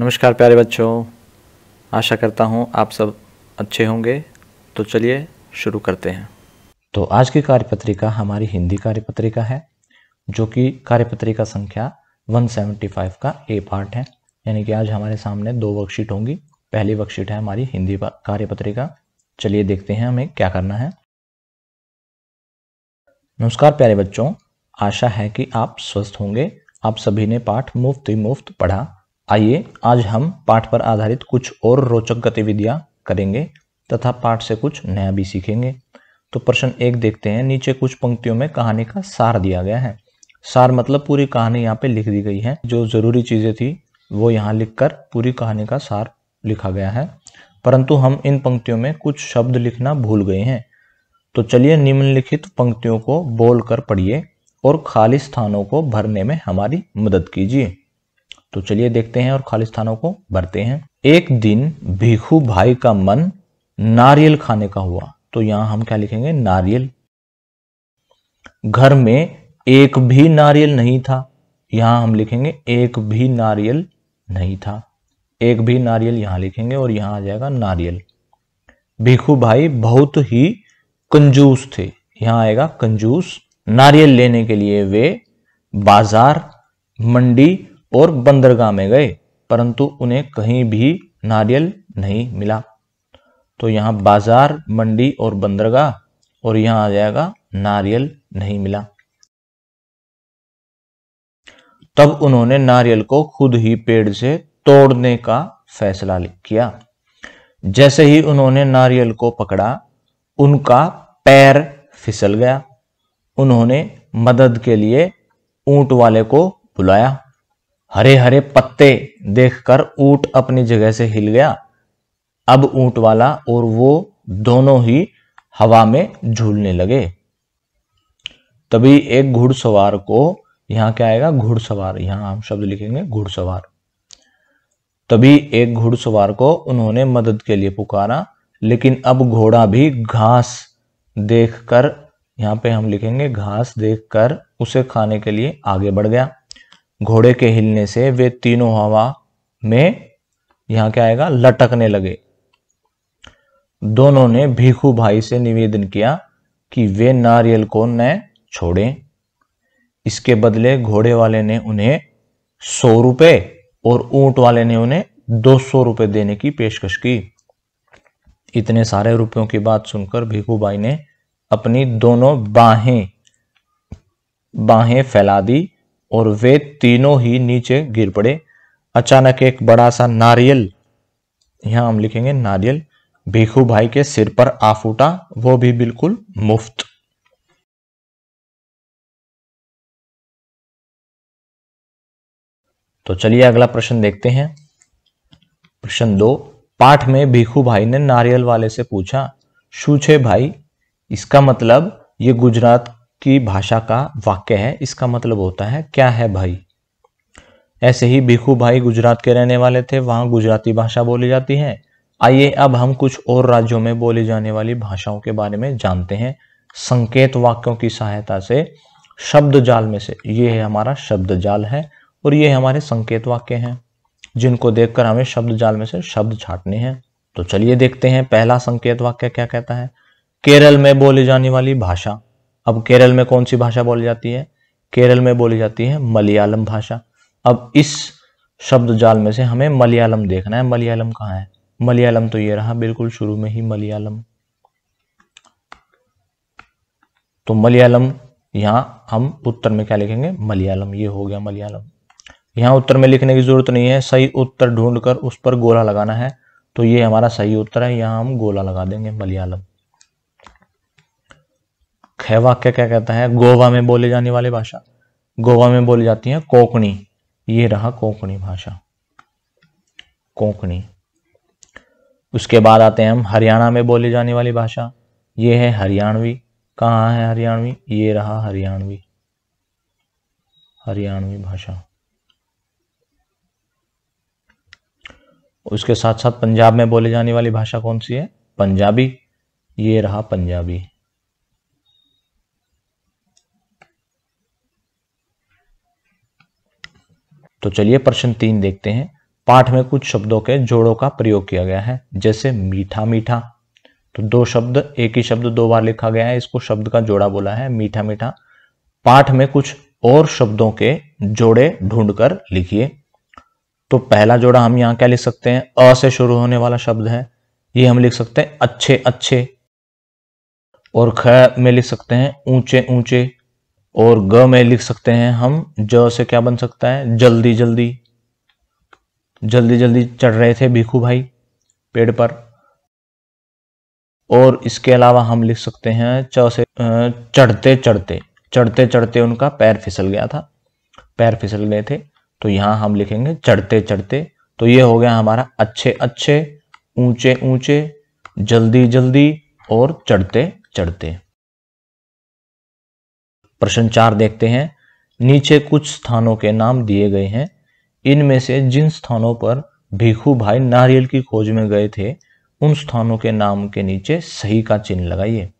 नमस्कार प्यारे बच्चों आशा करता हूँ आप सब अच्छे होंगे तो चलिए शुरू करते हैं तो आज की कार्यपत्रिका हमारी हिंदी कार्यपत्रिका है जो कि कार्यपत्रिका संख्या 175 का ए पार्ट है यानी कि आज हमारे सामने दो वर्कशीट होंगी पहली वर्कशीट है हमारी हिंदी कार्यपत्रिका चलिए देखते हैं हमें क्या करना है नमस्कार प्यारे बच्चों आशा है कि आप स्वस्थ होंगे आप सभी ने पाठ मुफ्त ही मुफ्त पढ़ा आइए आज हम पाठ पर आधारित कुछ और रोचक गतिविधियां करेंगे तथा पाठ से कुछ नया भी सीखेंगे तो प्रश्न एक देखते हैं नीचे कुछ पंक्तियों में कहानी का सार दिया गया है सार मतलब पूरी कहानी यहाँ पे लिख दी गई है जो जरूरी चीजें थी वो यहाँ लिखकर पूरी कहानी का सार लिखा गया है परंतु हम इन पंक्तियों में कुछ शब्द लिखना भूल गए हैं तो चलिए निम्नलिखित पंक्तियों को बोलकर पढ़िए और खाली स्थानों को भरने में हमारी मदद कीजिए तो चलिए देखते हैं और खाली स्थानों को भरते हैं एक दिन भीखू भाई का मन नारियल खाने का हुआ तो यहां हम क्या लिखेंगे नारियल घर में एक भी नारियल नहीं था यहां हम लिखेंगे एक भी नारियल नहीं था एक भी नारियल यहां लिखेंगे और यहां आ जाएगा नारियल भीखू भाई बहुत ही कंजूस थे यहां आएगा कंजूस नारियल लेने के लिए वे बाजार मंडी और बंदरगाह में गए परंतु उन्हें कहीं भी नारियल नहीं मिला तो यहां बाजार मंडी और बंदरगाह और यहां आ जाएगा नारियल नहीं मिला तब उन्होंने नारियल को खुद ही पेड़ से तोड़ने का फैसला किया जैसे ही उन्होंने नारियल को पकड़ा उनका पैर फिसल गया उन्होंने मदद के लिए ऊंट वाले को बुलाया हरे हरे पत्ते देखकर ऊंट अपनी जगह से हिल गया अब ऊंट वाला और वो दोनों ही हवा में झूलने लगे तभी एक घुड़सवार को यहां क्या आएगा घुड़सवार यहां हम शब्द लिखेंगे घुड़सवार तभी एक घुड़सवार को उन्होंने मदद के लिए पुकारा लेकिन अब घोड़ा भी घास देखकर यहां पे हम लिखेंगे घास देखकर उसे खाने के लिए आगे बढ़ गया घोड़े के हिलने से वे तीनों हवा में यहां क्या आएगा लटकने लगे दोनों ने भीखू भाई से निवेदन किया कि वे नारियल को न छोड़ें इसके बदले घोड़े वाले ने उन्हें सौ रुपए और ऊंट वाले ने उन्हें दो सौ रुपए देने की पेशकश की इतने सारे रुपयों की बात सुनकर भीखू भाई ने अपनी दोनों बाहें बाहें फैला दी और वे तीनों ही नीचे गिर पड़े अचानक एक बड़ा सा नारियल यहां हम लिखेंगे नारियल भीखू भाई के सिर पर आ फूटा वो भी बिल्कुल मुफ्त तो चलिए अगला प्रश्न देखते हैं प्रश्न दो पाठ में भीखू भाई ने नारियल वाले से पूछा शूछे छे भाई इसका मतलब ये गुजरात की भाषा का वाक्य है इसका मतलब होता है क्या है भाई ऐसे ही भिखू भाई गुजरात के रहने वाले थे वहां गुजराती भाषा बोली जाती है आइए अब हम कुछ और राज्यों में बोली जाने वाली भाषाओं के बारे में जानते हैं संकेत वाक्यों की सहायता से शब्द जाल में से ये है हमारा शब्द जाल है और ये हमारे संकेत वाक्य हैं जिनको देखकर हमें शब्द जाल में से शब्द छाटने हैं तो चलिए देखते हैं पहला संकेत वाक्य क्या कहता है केरल में बोली जाने वाली भाषा अब केरल में कौन सी भाषा बोली जाती है केरल में बोली जाती है मलयालम भाषा अब इस शब्द जाल में से हमें मलयालम देखना है मलयालम कहाँ है मलयालम तो ये रहा बिल्कुल शुरू में ही मलयालम तो मलयालम यहाँ हम उत्तर में क्या लिखेंगे मलयालम ये हो गया मलयालम यहां उत्तर में लिखने की जरूरत नहीं है सही उत्तर ढूंढकर उस पर गोला लगाना है तो ये हमारा सही उत्तर है यहां हम गोला लगा देंगे मलयालम है वाक्य क्या कहता है गोवा में बोले जाने वाली भाषा गोवा में बोली जाती है कोकणी ये रहा कोकणी भाषा कोकणी उसके बाद आते हैं हम हरियाणा में बोली जाने वाली भाषा ये है हरियाणवी कहाँ है हरियाणवी ये रहा हरियाणवी हरियाणवी भाषा उसके साथ साथ पंजाब में बोली जाने वाली भाषा कौन सी है पंजाबी ये रहा पंजाबी तो चलिए प्रश्न तीन देखते हैं पाठ में कुछ शब्दों के जोड़ों का प्रयोग किया गया है जैसे मीठा मीठा तो दो शब्द एक ही शब्द दो बार लिखा गया है इसको शब्द का जोड़ा बोला है मीठा मीठा पाठ में कुछ और शब्दों के जोड़े ढूंढकर लिखिए तो पहला जोड़ा हम यहां क्या लिख सकते हैं अ से शुरू होने वाला शब्द है ये हम लिख सकते हैं अच्छे अच्छे और ख में लिख सकते हैं ऊंचे ऊंचे और ग में लिख सकते हैं हम ज से क्या बन सकता है जल्दी जल्दी जल्दी जल्दी चढ़ रहे थे भीखू भाई पेड़ पर और इसके अलावा हम लिख सकते हैं च से चढ़ते चढ़ते चढ़ते चढ़ते उनका पैर फिसल गया था पैर फिसल गए थे तो यहां हम लिखेंगे चढ़ते चढ़ते तो ये हो गया हमारा अच्छे अच्छे ऊंचे ऊंचे जल्दी जल्दी और चढ़ते चढ़ते प्रश्न चार देखते हैं नीचे कुछ स्थानों के नाम दिए गए हैं इनमें से जिन स्थानों पर भिखू भाई नारियल की खोज में गए थे उन स्थानों के नाम के नीचे सही का चिन्ह लगाइए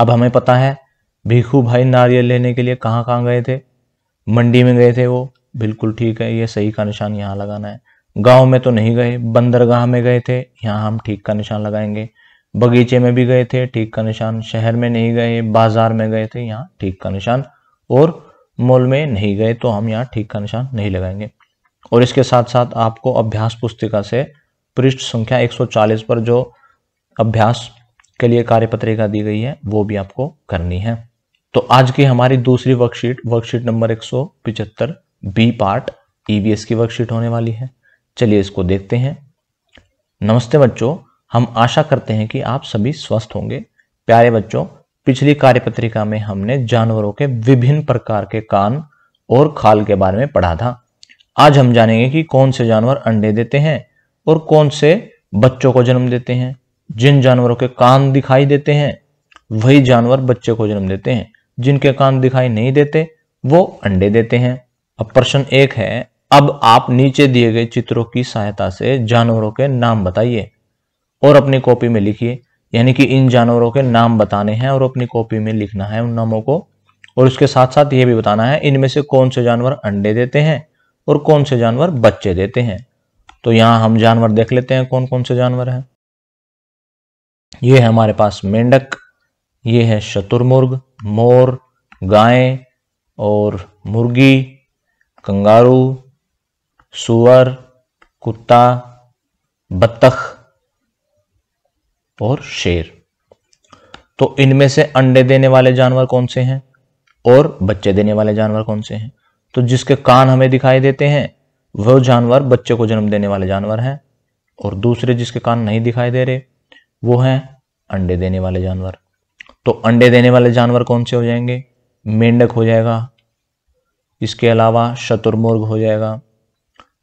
अब हमें पता है भिखू भाई नारियल लेने के लिए कहाँ कहाँ गए थे मंडी में गए थे वो बिल्कुल ठीक है ये सही का निशान यहाँ लगाना है गांव में तो नहीं गए बंदरगाह में गए थे यहाँ हम ठीक का निशान लगाएंगे बगीचे में भी गए थे ठीक का निशान शहर में नहीं गए बाजार में गए थे यहाँ ठीक का निशान और मॉल में नहीं गए तो हम यहाँ ठीक का निशान नहीं लगाएंगे और इसके साथ साथ आपको अभ्यास पुस्तिका से पृष्ठ संख्या 140 पर जो अभ्यास के लिए कार्यपत्रिका दी गई है वो भी आपको करनी है तो आज की हमारी दूसरी वर्कशीट वर्कशीट नंबर एक बी पार्ट ईवीएस की वर्कशीट होने वाली है चलिए इसको देखते हैं नमस्ते बच्चों हम आशा करते हैं कि आप सभी स्वस्थ होंगे प्यारे बच्चों पिछली कार्यपत्रिका में हमने जानवरों के विभिन्न प्रकार के कान और खाल के बारे में पढ़ा था आज हम जानेंगे कि कौन से जानवर अंडे देते हैं और कौन से बच्चों को जन्म देते हैं जिन जानवरों के कान दिखाई देते हैं वही जानवर बच्चे को जन्म देते हैं जिनके कान दिखाई नहीं देते वो अंडे देते हैं अब प्रश्न एक है अब आप नीचे दिए गए चित्रों की सहायता से जानवरों के नाम बताइए और अपनी कॉपी में लिखिए यानी कि इन जानवरों के नाम बताने हैं और अपनी कॉपी में लिखना है उन नामों को और उसके साथ साथ ये भी बताना है इनमें से कौन से जानवर अंडे देते हैं और कौन से जानवर बच्चे देते हैं तो यहाँ हम जानवर देख लेते हैं कौन कौन से जानवर हैं ये है हमारे पास मेंढक ये है शतुर्मुर्ग मोर गाय और मुर्गी कंगारू सुअर कुत्ता बत्तख और शेर तो इनमें से अंडे देने वाले जानवर कौन से हैं और बच्चे देने वाले जानवर कौन से हैं तो जिसके कान हमें दिखाई देते हैं वह जानवर बच्चे को जन्म देने वाले जानवर हैं और दूसरे जिसके कान नहीं दिखाई दे रहे वो हैं अंडे देने वाले जानवर तो अंडे देने वाले जानवर कौन से हो जाएंगे मेंढक हो जाएगा इसके अलावा शतुर्मुर्ग हो जाएगा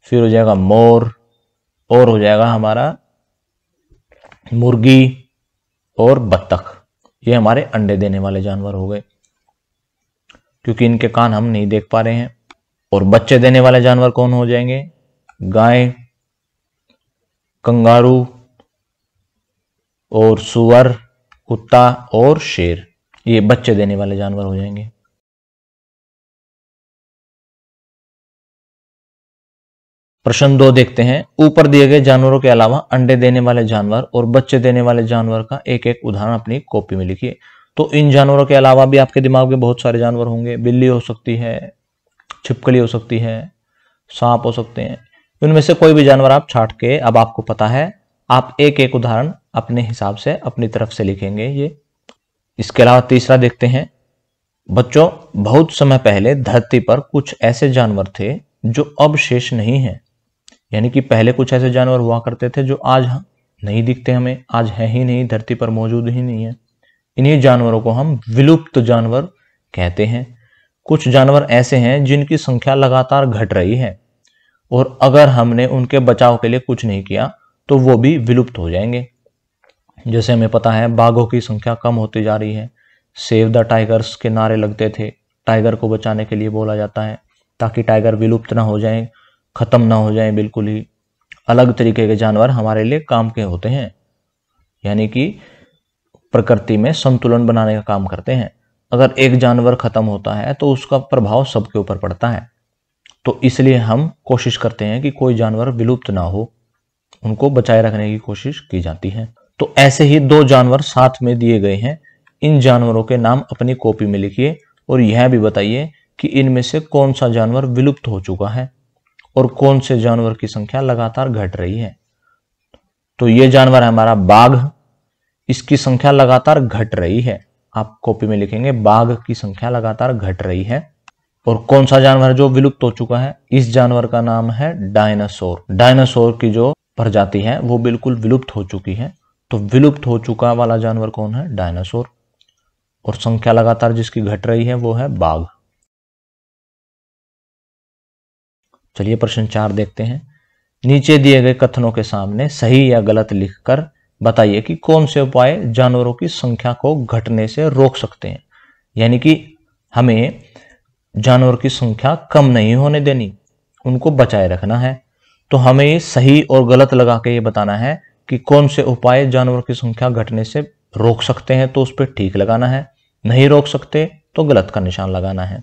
फिर हो जाएगा मोर और हो जाएगा हमारा मुर्गी और बत्तख ये हमारे अंडे देने वाले जानवर हो गए क्योंकि इनके कान हम नहीं देख पा रहे हैं और बच्चे देने वाले जानवर कौन हो जाएंगे गाय कंगारू और सुअर कुत्ता और शेर ये बच्चे देने वाले जानवर हो जाएंगे प्रश्न दो देखते हैं ऊपर दिए गए जानवरों के अलावा अंडे देने वाले जानवर और बच्चे देने वाले जानवर का एक एक उदाहरण अपनी कॉपी में लिखिए तो इन जानवरों के अलावा भी आपके दिमाग में बहुत सारे जानवर होंगे बिल्ली हो सकती है छिपकली हो सकती है सांप हो सकते हैं इनमें से कोई भी जानवर आप छाट के अब आपको पता है आप एक एक उदाहरण अपने हिसाब से अपनी तरफ से लिखेंगे ये इसके अलावा तीसरा देखते हैं बच्चों बहुत समय पहले धरती पर कुछ ऐसे जानवर थे जो अब शेष नहीं हैं यानी कि पहले कुछ ऐसे जानवर हुआ करते थे जो आज नहीं दिखते हमें आज है ही नहीं धरती पर मौजूद ही नहीं है इन्हीं जानवरों को हम विलुप्त जानवर कहते हैं कुछ जानवर ऐसे हैं जिनकी संख्या लगातार घट रही है और अगर हमने उनके बचाव के लिए कुछ नहीं किया तो वो भी विलुप्त हो जाएंगे जैसे हमें पता है बाघों की संख्या कम होती जा रही है सेव द टाइगर्स के नारे लगते थे टाइगर को बचाने के लिए बोला जाता है ताकि टाइगर विलुप्त ना हो जाए ख़त्म ना हो जाएं बिल्कुल ही अलग तरीके के जानवर हमारे लिए काम के होते हैं यानी कि प्रकृति में संतुलन बनाने का काम करते हैं अगर एक जानवर ख़त्म होता है तो उसका प्रभाव सबके ऊपर पड़ता है तो इसलिए हम कोशिश करते हैं कि कोई जानवर विलुप्त ना हो उनको बचाए रखने की कोशिश की जाती है तो ऐसे ही दो जानवर साथ में दिए गए हैं इन जानवरों के नाम अपनी कॉपी में लिखिए और यह भी बताइए कि इनमें से कौन सा जानवर विलुप्त हो चुका है और कौन से जानवर की संख्या लगातार घट रही है तो ये जानवर है हमारा बाघ इसकी संख्या लगातार घट रही है आप कॉपी में लिखेंगे बाघ की संख्या लगातार घट रही है और कौन सा जानवर जो विलुप्त हो चुका है इस जानवर का नाम है डायनासोर डायनासोर की जो प्रजाति है वो बिल्कुल विलुप्त हो चुकी है तो विलुप्त हो चुका वाला जानवर कौन है डायनासोर और संख्या लगातार जिसकी घट रही है वो है बाघ चलिए प्रश्न चार देखते हैं नीचे दिए गए कथनों के सामने सही या गलत लिखकर बताइए कि कौन से उपाय जानवरों की संख्या को घटने से रोक सकते हैं यानी कि हमें जानवर की संख्या कम नहीं होने देनी उनको बचाए रखना है तो हमें सही और गलत लगा के ये बताना है कि कौन से उपाय जानवर की संख्या घटने से रोक सकते हैं तो उस पर ठीक लगाना है नहीं रोक सकते तो गलत का निशान लगाना है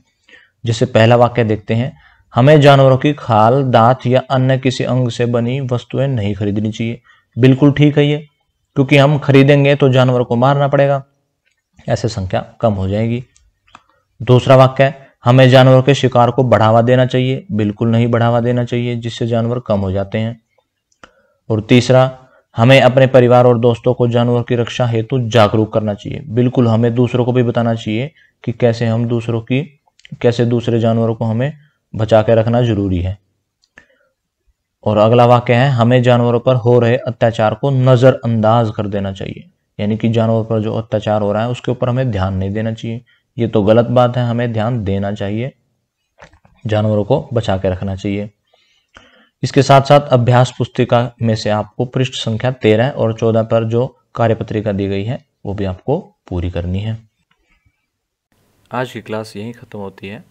जैसे पहला वाक्य देखते हैं हमें जानवरों की खाल दांत या अन्य किसी अंग से बनी वस्तुएं नहीं खरीदनी चाहिए बिल्कुल ठीक है ये क्योंकि हम खरीदेंगे तो जानवर को मारना पड़ेगा ऐसे संख्या कम हो जाएगी दूसरा वाक्य हमें जानवरों के शिकार को बढ़ावा देना चाहिए बिल्कुल नहीं बढ़ावा देना चाहिए जिससे जानवर कम हो जाते हैं और तीसरा हमें अपने परिवार और दोस्तों को जानवर की रक्षा हेतु जागरूक करना चाहिए बिल्कुल हमें दूसरों को भी बताना चाहिए कि कैसे हम दूसरों की कैसे दूसरे जानवरों को हमें बचा के रखना ज़रूरी है और अगला वाक्य है हमें जानवरों पर हो रहे अत्याचार को नज़रअंदाज कर देना चाहिए यानी कि जानवरों पर जो अत्याचार हो रहा है उसके ऊपर हमें ध्यान नहीं देना चाहिए ये तो गलत बात है हमें ध्यान देना चाहिए जानवरों को बचा के रखना चाहिए इसके साथ साथ अभ्यास पुस्तिका में से आपको पृष्ठ संख्या तेरह और चौदह पर जो कार्यपत्रिका दी गई है वो भी आपको पूरी करनी है आज की क्लास यहीं ख़त्म होती है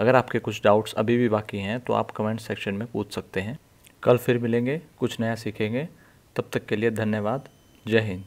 अगर आपके कुछ डाउट्स अभी भी बाकी हैं तो आप कमेंट सेक्शन में पूछ सकते हैं कल फिर मिलेंगे कुछ नया सीखेंगे तब तक के लिए धन्यवाद जय हिंद